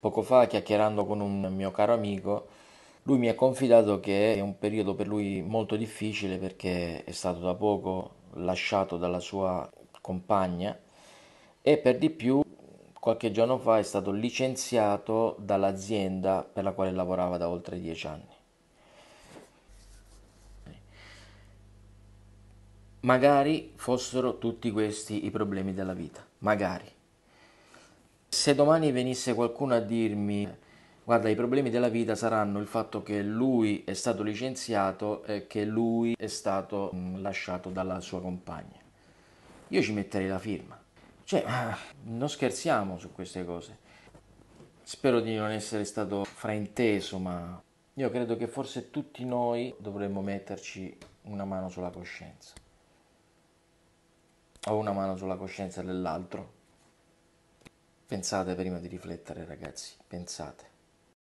Poco fa, chiacchierando con un mio caro amico, lui mi ha confidato che è un periodo per lui molto difficile perché è stato da poco lasciato dalla sua compagna e per di più qualche giorno fa è stato licenziato dall'azienda per la quale lavorava da oltre dieci anni. Magari fossero tutti questi i problemi della vita, magari. Se domani venisse qualcuno a dirmi guarda i problemi della vita saranno il fatto che lui è stato licenziato e che lui è stato mm, lasciato dalla sua compagna, io ci metterei la firma. Cioè, ah, non scherziamo su queste cose. Spero di non essere stato frainteso, ma io credo che forse tutti noi dovremmo metterci una mano sulla coscienza. O una mano sulla coscienza dell'altro. Pensate prima di riflettere ragazzi, pensate.